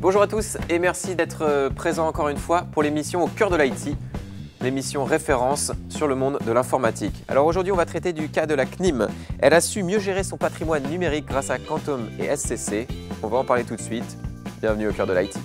Bonjour à tous et merci d'être euh, présent encore une fois pour l'émission Au cœur de l'IT, l'émission référence sur le monde de l'informatique. Alors aujourd'hui, on va traiter du cas de la CNIM. Elle a su mieux gérer son patrimoine numérique grâce à Quantum et SCC. On va en parler tout de suite. Bienvenue au cœur de l'IT.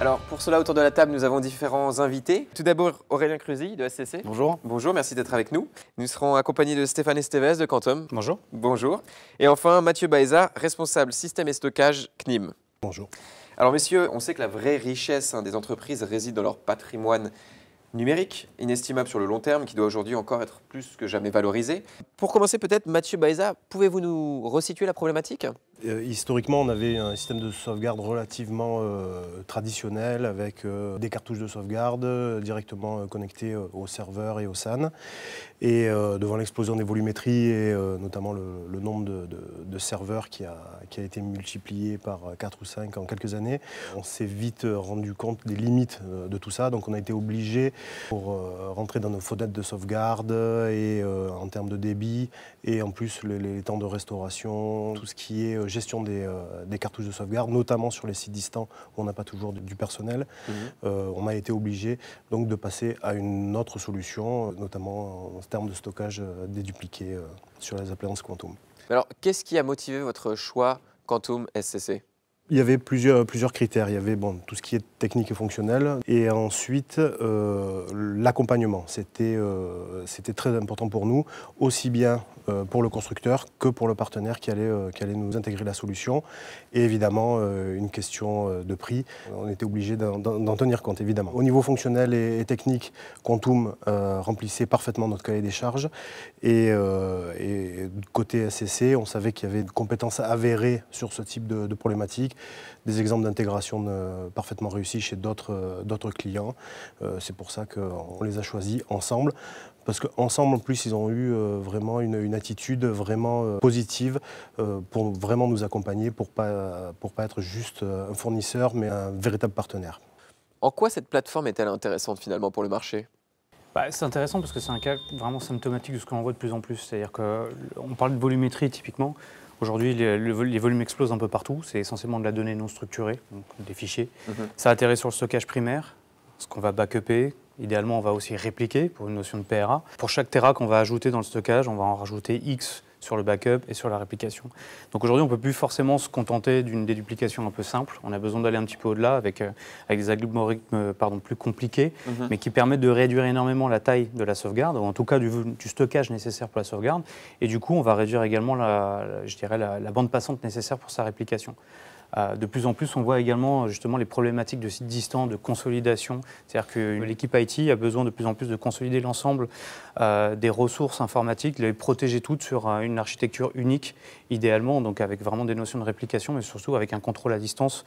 Alors pour cela, autour de la table, nous avons différents invités. Tout d'abord, Aurélien Cruzy de SCC. Bonjour. Bonjour, merci d'être avec nous. Nous serons accompagnés de Stéphane Esteves de Quantum. Bonjour. Bonjour. Et enfin, Mathieu Baeza, responsable système et stockage CNIM. Bonjour. Alors messieurs, on sait que la vraie richesse hein, des entreprises réside dans leur patrimoine numérique, inestimable sur le long terme, qui doit aujourd'hui encore être plus que jamais valorisé. Pour commencer peut-être, Mathieu Baeza, pouvez-vous nous resituer la problématique euh, historiquement, on avait un système de sauvegarde relativement euh, traditionnel avec euh, des cartouches de sauvegarde directement connectées au serveur et au SAN. Et devant l'explosion des volumétries et notamment le, nombre de, de serveurs qui a, qui a été multiplié par 4 euh, ou 5 en quelques années. On s'est vite euh, rendu compte des limites euh, de tout ça, donc on a été obligé pour rentrer dans nos fenêtres de sauvegarde et en termes de débit et en plus les, temps de restauration, tout ce qui est gestion des, cartouches de sauvegarde, notamment sur les sites distants où on n'a pas toujours du personnel, mmh. on a été obligé donc de passer à une autre solution, notamment en termes de stockage dédupliqué sur les appliances Quantum alors, qu'est-ce qui a motivé votre choix Quantum SCC il y avait plusieurs, plusieurs critères. Il y avait bon, tout ce qui est technique et fonctionnel. Et ensuite, euh, l'accompagnement. Euh, c'était très important pour nous, aussi bien euh, pour le constructeur que pour le partenaire qui allait, qui allait nous intégrer la solution. Et évidemment, une question de prix. On était obligé d'en tenir compte, évidemment. Au niveau fonctionnel et, technique, Quantum remplissait parfaitement notre cahier des charges. Et, côté SSC, on savait qu'il y avait une compétence avérée sur ce type de, de problématique des exemples d'intégration euh, parfaitement réussis chez d'autres euh, clients. Euh, c'est pour ça qu'on les a choisis ensemble parce qu'ensemble, en plus, ils ont eu vraiment une, attitude vraiment positive pour vraiment nous accompagner, pour pas, pour pas être juste un fournisseur, mais un véritable partenaire. En quoi cette plateforme est-elle intéressante finalement pour le marché bah, c'est intéressant parce que c'est un cas vraiment symptomatique de ce qu'on voit de plus en plus. C'est-à-dire qu'on parle de volumétrie typiquement. Aujourd'hui, les, volumes explosent un peu partout. C'est essentiellement de la donnée non structurée, des fichiers. Mhm. Ça a Ça sur le stockage primaire, ce qu'on va backuper. Idéalement, on va aussi répliquer pour une notion de PRA. Pour chaque Tera qu'on va ajouter dans le stockage, on va en rajouter X sur le backup et sur la réplication. Donc aujourd'hui, on ne peut plus forcément se contenter d'une déduplication un peu simple. On a besoin d'aller un petit peu au-delà avec, euh, avec des algorithmes euh, pardon, plus compliqués, mhm. mais qui permettent de réduire énormément la taille de la sauvegarde, ou en tout cas du, stockage nécessaire pour la sauvegarde. Et du coup, on va réduire également je dirais la bande passante nécessaire pour sa réplication. Euh, de plus en plus, on voit également justement les problématiques de sites distants, de consolidation. C'est-à-dire que l'équipe IT a besoin de plus en plus de consolider l'ensemble euh, des ressources informatiques, de les protéger toutes sur euh, une architecture unique, idéalement, donc avec vraiment des notions de réplication, mais surtout avec un contrôle à distance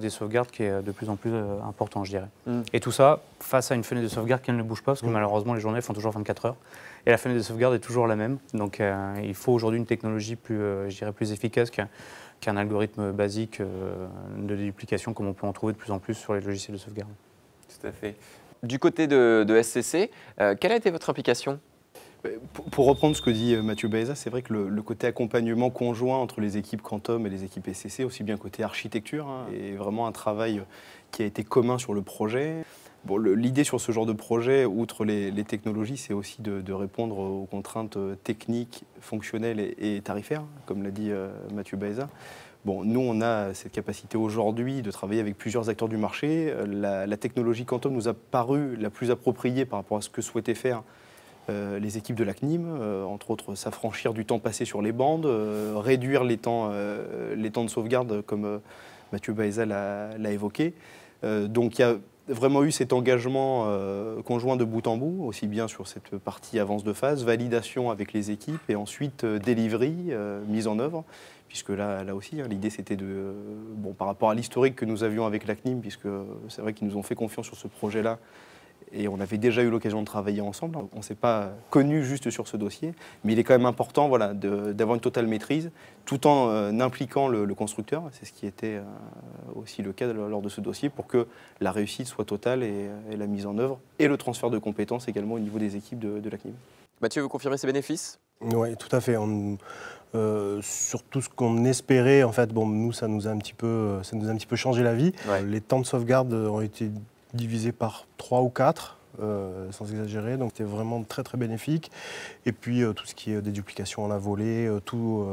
des sauvegardes qui est de plus en plus important, je dirais. Mm. Et tout ça face à une fenêtre de sauvegarde qui ne bouge pas, parce que mm. malheureusement, les journées font toujours 24 heures. Et la fenêtre de sauvegarde est toujours la même. Donc il faut aujourd'hui une technologie plus, je plus efficace un algorithme basique euh, de duplication, comme on peut en trouver de plus en plus sur les logiciels de sauvegarde. Tout à fait. Du côté de, SCC, euh, quelle a été votre implication pour reprendre ce que dit euh, Mathieu Baeza, c'est vrai que le, côté accompagnement conjoint entre les équipes Quantum et les équipes SCC, aussi bien côté architecture, hein, est vraiment un travail euh, qui a été commun sur le projet. L'idée sur ce genre de projet, outre les, technologies, c'est aussi de, répondre aux contraintes euh, techniques, fonctionnelles et, tarifaires, hein, comme l'a dit Mathieu Baeza. Bon, nous, on a cette capacité aujourd'hui de travailler avec plusieurs acteurs du marché. la, technologie Quantum nous a paru la plus appropriée par rapport à ce que souhaitait faire euh, les équipes de la euh, entre autres s'affranchir du temps passé sur les bandes, euh, réduire les temps, de sauvegarde comme Mathieu baïza l'a évoqué. donc il y a vraiment eu cet engagement conjoint de bout en bout, aussi bien sur cette partie avance de phase, validation avec les équipes et ensuite délivrée, mise en œuvre, puisque là, là aussi, hein, l'idée c'était de, bon, par rapport à l'historique que nous avions avec la puisque c'est vrai qu'ils nous ont fait confiance sur ce projet-là, et on avait déjà eu l'occasion de travailler ensemble. On ne s'est pas connu juste sur ce dossier, mais il est quand même important voilà, d'avoir une totale maîtrise tout en euh, impliquant le, constructeur. C'est ce qui était euh, aussi le cas lors de ce dossier pour que la réussite soit totale et, la mise en œuvre et le transfert de compétences également au niveau des équipes de, la CNIM. Mathieu, vous confirmez ces bénéfices Oui, tout à fait. On, euh, sur tout ce qu'on espérait, en fait, bon, nous, ça nous a un petit peu, ça nous a un petit peu changé la vie. Les temps de sauvegarde ont été divisé par 3 ou 4. Euh, sans exagérer. Donc c'était vraiment très très bénéfique. Et puis euh, tout ce qui est euh, des duplications à la volée, tout,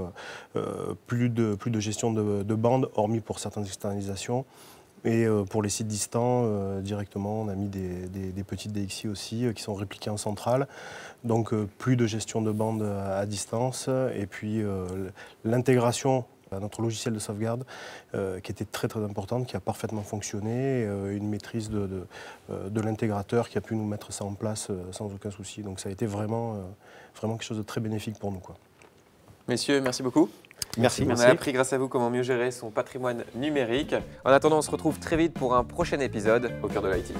plus, de, plus de gestion de, bandes, hormis pour certaines externalisations. Et pour les sites distants, directement, on a mis des, petites DXI aussi qui sont répliquées en centrale. Donc plus de gestion de bandes à distance. Et puis l'intégration notre logiciel de sauvegarde euh, qui était très très importante, qui a parfaitement fonctionné, euh, une maîtrise euh, de, l'intégrateur qui a pu nous mettre ça en place sans aucun souci. Donc ça a été vraiment, vraiment quelque chose de très bénéfique pour nous. Quoi. Messieurs, merci beaucoup. Merci, merci. On a appris grâce à vous comment mieux gérer son patrimoine numérique. En attendant, on se retrouve très vite pour un prochain épisode au cœur de l'IT.